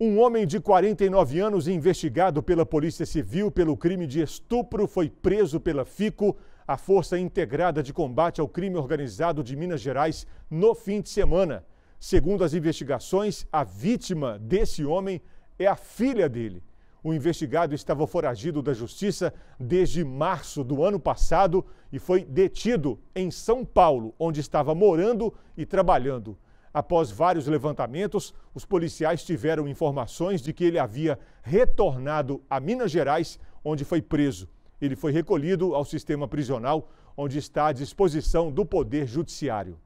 Um homem de 49 anos, investigado pela Polícia Civil pelo crime de estupro, foi preso pela FICO, a Força Integrada de Combate ao Crime Organizado de Minas Gerais, no fim de semana. Segundo as investigações, a vítima desse homem é a filha dele. O investigado estava foragido da justiça desde março do ano passado e foi detido em São Paulo, onde estava morando e trabalhando. Após vários levantamentos, os policiais tiveram informações de que ele havia retornado a Minas Gerais, onde foi preso. Ele foi recolhido ao sistema prisional, onde está à disposição do Poder Judiciário.